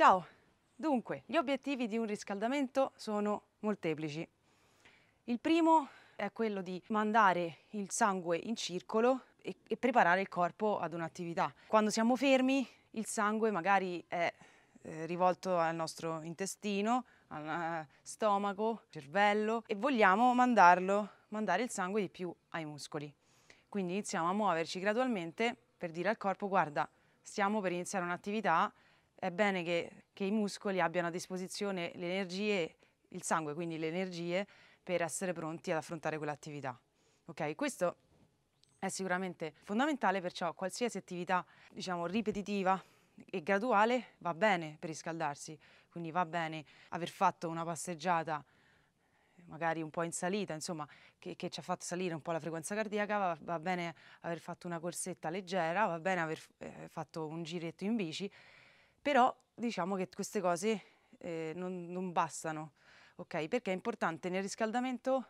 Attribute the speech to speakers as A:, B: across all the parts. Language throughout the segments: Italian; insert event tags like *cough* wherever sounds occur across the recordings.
A: Ciao! Dunque, gli obiettivi di un riscaldamento sono molteplici. Il primo è quello di mandare il sangue in circolo e, e preparare il corpo ad un'attività. Quando siamo fermi, il sangue magari è eh, rivolto al nostro intestino, al eh, stomaco, cervello e vogliamo mandarlo, mandare il sangue di più ai muscoli. Quindi iniziamo a muoverci gradualmente per dire al corpo guarda, stiamo per iniziare un'attività è bene che, che i muscoli abbiano a disposizione le energie, il sangue, quindi le energie, per essere pronti ad affrontare quell'attività. Okay? Questo è sicuramente fondamentale, perciò qualsiasi attività diciamo, ripetitiva e graduale va bene per riscaldarsi, quindi va bene aver fatto una passeggiata magari un po' in salita, insomma, che, che ci ha fatto salire un po' la frequenza cardiaca, va, va bene aver fatto una corsetta leggera, va bene aver eh, fatto un giretto in bici, però diciamo che queste cose eh, non, non, bastano, ok? Perché è importante nel riscaldamento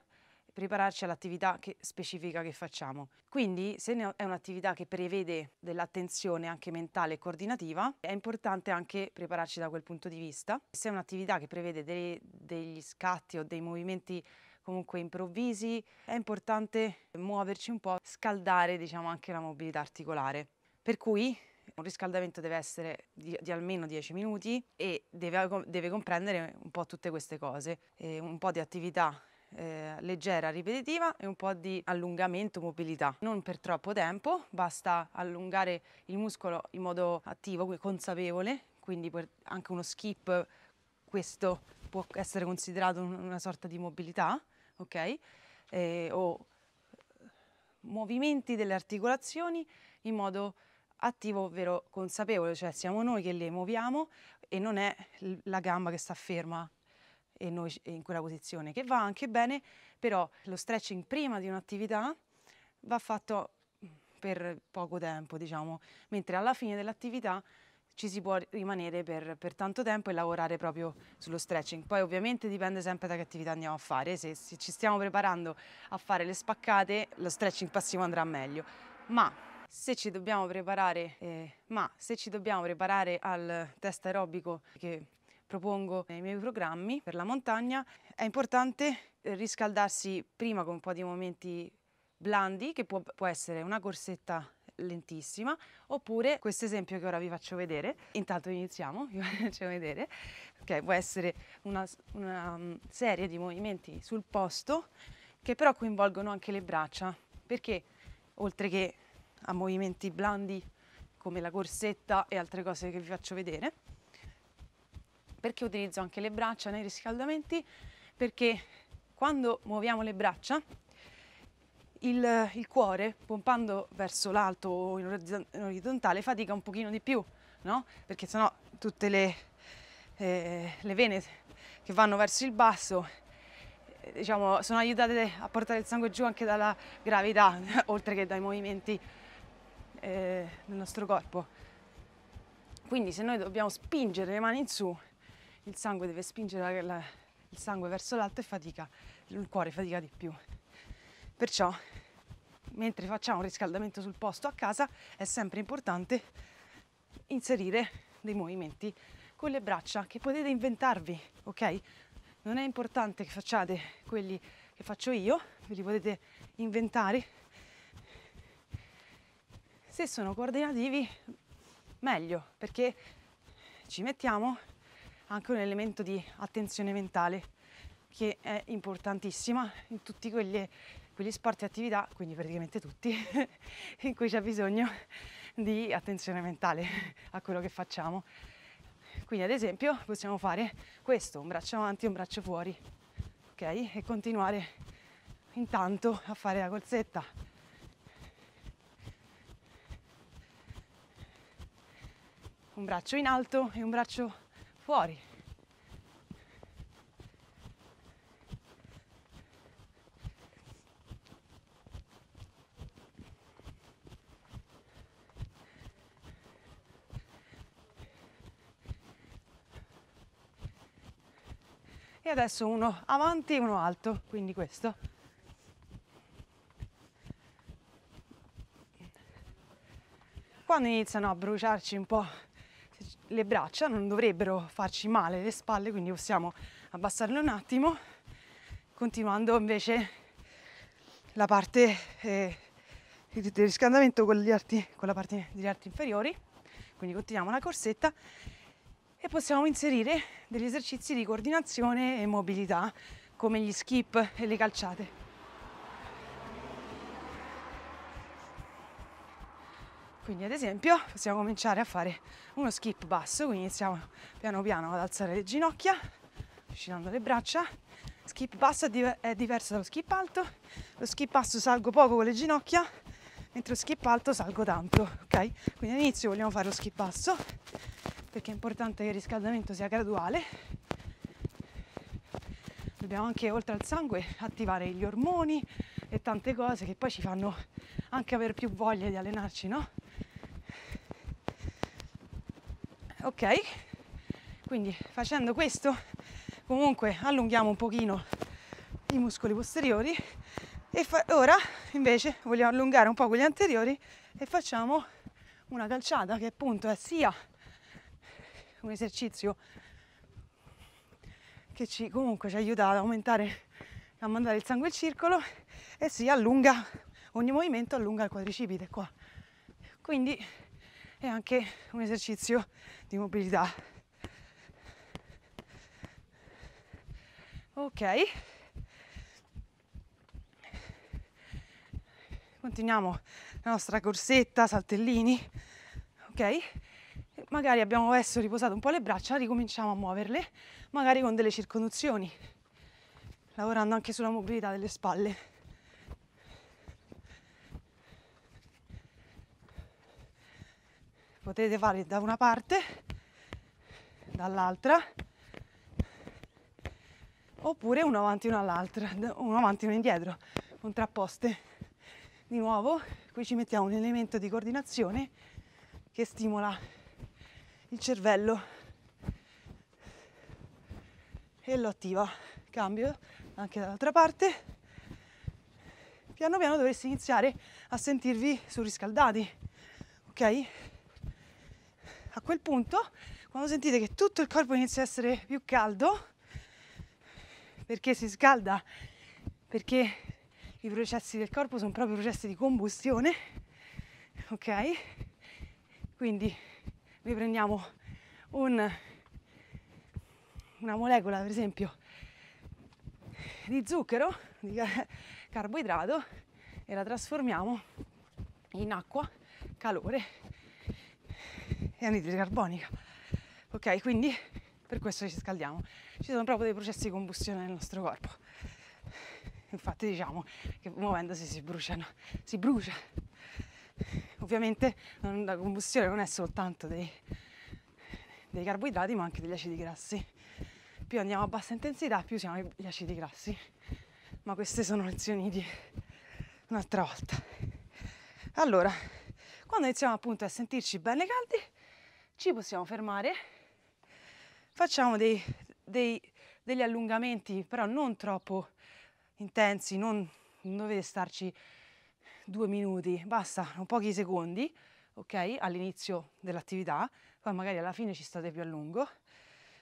A: prepararci all'attività specifica che facciamo. Quindi se è un'attività che prevede dell'attenzione anche mentale e coordinativa, è importante anche prepararci da quel punto di vista. Se è un'attività che prevede dei, degli scatti o dei movimenti comunque improvvisi, è importante muoverci un po', scaldare diciamo anche la mobilità articolare. Per cui un riscaldamento deve essere di, di almeno 10 minuti e deve, deve, comprendere un po' tutte queste cose, e un po' di attività eh, leggera, ripetitiva e un po' di allungamento, mobilità. Non per troppo tempo, basta allungare il muscolo in modo attivo, consapevole, quindi anche uno skip, questo può essere considerato una sorta di mobilità, ok? Eh, o eh, movimenti delle articolazioni in modo attivo ovvero consapevole, cioè siamo noi che le muoviamo e non è la gamba che sta ferma e noi in quella posizione, che va anche bene, però lo stretching prima di un'attività va fatto per poco tempo, diciamo, mentre alla fine dell'attività ci si può rimanere per, per, tanto tempo e lavorare proprio sullo stretching. Poi ovviamente dipende sempre da che attività andiamo a fare, se, se ci stiamo preparando a fare le spaccate lo stretching passivo andrà meglio, ma se ci dobbiamo preparare, eh, ma se ci dobbiamo preparare al test aerobico che propongo nei miei programmi per la montagna, è importante riscaldarsi prima con un po' di momenti blandi, che può, può essere una corsetta lentissima, oppure questo esempio che ora vi faccio vedere, intanto iniziamo, *laughs* vi faccio vedere, ok, può essere una, una mm, serie di movimenti sul posto che però coinvolgono anche le braccia, perché oltre che a movimenti blandi come la corsetta e altre cose che vi faccio vedere perché utilizzo anche le braccia nei riscaldamenti perché quando muoviamo le braccia il, il cuore pompando verso l'alto o in orizzontale fatica un pochino di più no? perché sennò tutte le, eh, le vene che vanno verso il basso eh, diciamo, sono aiutate a portare il sangue giù anche dalla gravità *laughs* oltre che dai movimenti eh, del nostro corpo. Quindi se noi dobbiamo spingere le mani in su, il sangue deve spingere la, la, il sangue verso l'alto e fatica, il cuore fatica di più. Perciò, mentre facciamo un riscaldamento sul posto a casa, è sempre importante inserire dei movimenti con le braccia che potete inventarvi, ok? Non è importante che facciate quelli che faccio io, ve li potete inventare se sono coordinativi meglio perché ci mettiamo anche un elemento di attenzione mentale che è importantissima in tutti quegli, quegli sport e attività, quindi praticamente tutti, *laughs* in cui c'è bisogno di attenzione mentale a quello che facciamo. Quindi ad esempio possiamo fare questo, un braccio avanti e un braccio fuori, ok? E continuare intanto a fare la corsetta un braccio in alto e un braccio fuori. E adesso uno avanti e uno alto, quindi questo. Quando iniziano a bruciarci un po' le braccia non dovrebbero farci male le spalle, quindi possiamo abbassarle un attimo, continuando invece la parte eh, del riscaldamento con, arti, con la parte degli arti inferiori. Quindi continuiamo la corsetta e possiamo inserire degli esercizi di coordinazione e mobilità come gli skip e le calciate. Quindi ad esempio possiamo cominciare a fare uno skip basso, quindi iniziamo piano piano ad alzare le ginocchia, uscendo le braccia. Skip basso è diverso dallo skip alto, lo skip basso salgo poco con le ginocchia, mentre lo skip alto salgo tanto, ok? Quindi all'inizio vogliamo fare lo skip basso, perché è importante che il riscaldamento sia graduale. Dobbiamo anche, oltre al sangue, attivare gli ormoni e tante cose che poi ci fanno anche avere più voglia di allenarci, no? ok quindi facendo questo comunque allunghiamo un pochino i muscoli posteriori e ora invece vogliamo allungare un po' quelli anteriori e facciamo una calciata che appunto è sia un esercizio che ci, comunque ci aiuta ad aumentare a mandare il sangue in circolo e si allunga ogni movimento allunga il quadricipite qua quindi è anche un esercizio di mobilità. Ok, continuiamo la nostra corsetta, saltellini, ok? Magari abbiamo adesso riposato un po' le braccia, ricominciamo a muoverle, magari con delle circonduzioni, lavorando anche sulla mobilità delle spalle. potete fare da una parte, dall'altra, oppure uno avanti e uno all'altra, uno avanti e uno indietro, contrapposte. Di nuovo, qui ci mettiamo un elemento di coordinazione che stimola il cervello e lo attiva. Cambio anche dall'altra parte. Piano piano dovreste iniziare a sentirvi surriscaldati, ok? a quel punto, quando sentite che tutto il corpo inizia a essere più caldo, perché si scalda, perché i processi del corpo sono proprio processi di combustione, ok? Quindi vi prendiamo un, una molecola, per esempio, di zucchero, di carboidrato, e la trasformiamo in acqua, calore è anidride carbonica. Ok, quindi per questo ci scaldiamo. Ci sono proprio dei processi di combustione nel nostro corpo. Infatti diciamo che muovendosi si bruciano, si brucia. Ovviamente la combustione non è soltanto dei, dei carboidrati ma anche degli acidi grassi. Più andiamo a bassa intensità più siamo gli acidi grassi. Ma queste sono lezioni di un'altra volta. Allora, quando iniziamo appunto a sentirci bene caldi, ci possiamo fermare, facciamo dei, dei, degli allungamenti però non troppo intensi, non, non dovete starci due minuti, basta pochi secondi, ok? All'inizio dell'attività, poi magari alla fine ci state più a lungo.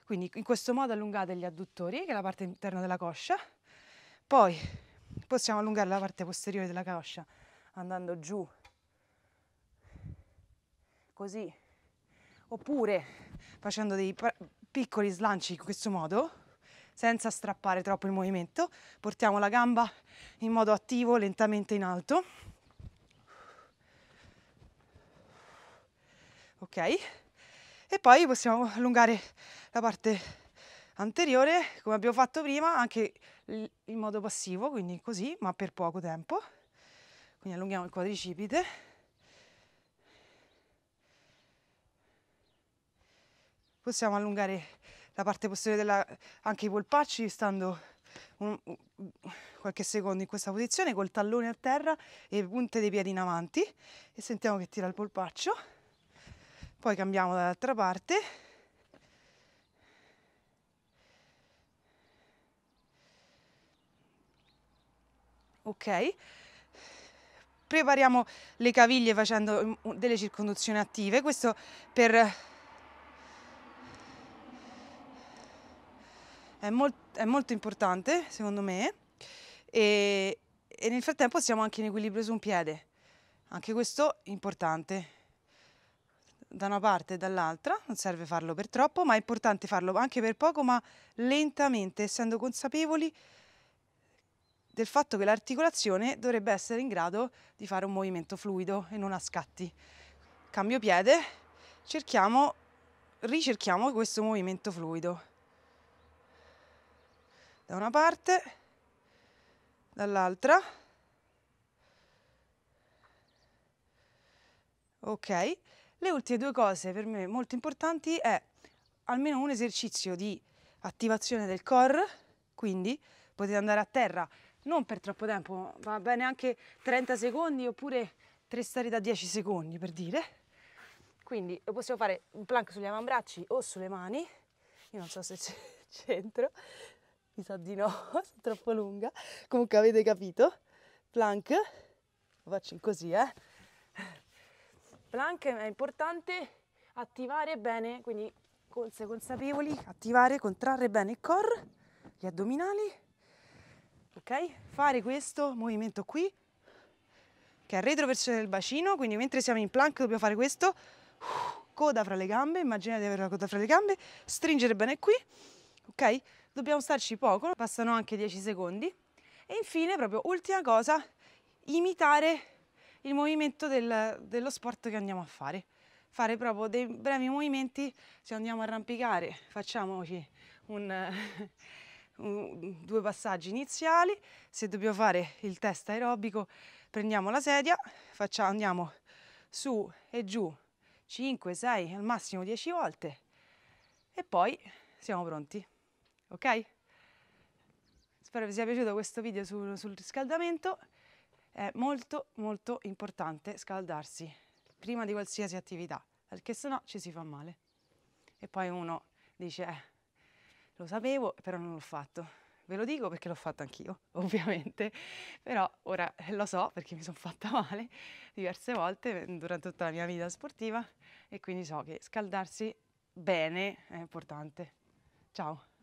A: Quindi in questo modo allungate gli adduttori, che è la parte interna della coscia, poi possiamo allungare la parte posteriore della coscia andando giù, così oppure facendo dei piccoli slanci in questo modo, senza strappare troppo il movimento, portiamo la gamba in modo attivo lentamente in alto. Ok? E poi possiamo allungare la parte anteriore, come abbiamo fatto prima, anche in modo passivo, quindi così, ma per poco tempo. Quindi allunghiamo il quadricipite possiamo allungare la parte posteriore della, anche i polpacci stando un, qualche secondo in questa posizione col tallone a terra e punte dei piedi in avanti e sentiamo che tira il polpaccio poi cambiamo dall'altra parte ok prepariamo le caviglie facendo mm, delle circonduzioni attive questo per è, molt, è molto importante secondo me e, e nel frattempo siamo anche in equilibrio su un piede, anche questo è importante da una parte e dall'altra, non serve farlo per troppo, ma è importante farlo anche per poco, ma lentamente, essendo consapevoli del fatto che l'articolazione dovrebbe essere in grado di fare un movimento fluido e non a scatti. Cambio piede, cerchiamo, ricerchiamo questo movimento fluido da una parte, dall'altra. Ok, le ultime due cose per me molto importanti è almeno un esercizio di attivazione del core, quindi potete andare a terra non per troppo tempo, va bene anche 30 secondi oppure 3 stari da 10 secondi per dire. Quindi possiamo fare un plank sugli avambracci o sulle mani, io non so se c'è centro, mi sa di no, *laughs* sono troppo lunga. Comunque avete capito, plank, lo faccio così, eh. Plank è importante attivare bene, quindi consapevoli, attivare, contrarre bene il core, gli addominali, ok? Fare questo movimento qui, che è retroversione del bacino, quindi mentre siamo in plank dobbiamo fare questo, coda fra le gambe, immaginate di avere la coda fra le gambe, stringere bene qui, ok? dobbiamo starci poco, passano anche 10 secondi. E infine, proprio ultima cosa, imitare il movimento del, dello sport che andiamo a fare. Fare proprio dei brevi movimenti, se andiamo a arrampicare facciamoci un, *laughs* un, due passaggi iniziali, se dobbiamo fare il test aerobico prendiamo la sedia, facciamo, andiamo su e giù 5, 6, al massimo 10 volte e poi siamo pronti ok? Spero vi sia piaciuto questo video sul, sul riscaldamento, è molto molto importante scaldarsi prima di qualsiasi attività, perché sennò ci si fa male. E poi uno dice, eh, lo sapevo però non l'ho fatto. Ve lo dico perché l'ho fatto anch'io, *laughs* ovviamente, però ora lo so perché mi sono fatta male diverse volte eh, durante tutta la mia vita sportiva e quindi so che scaldarsi bene è importante. Ciao!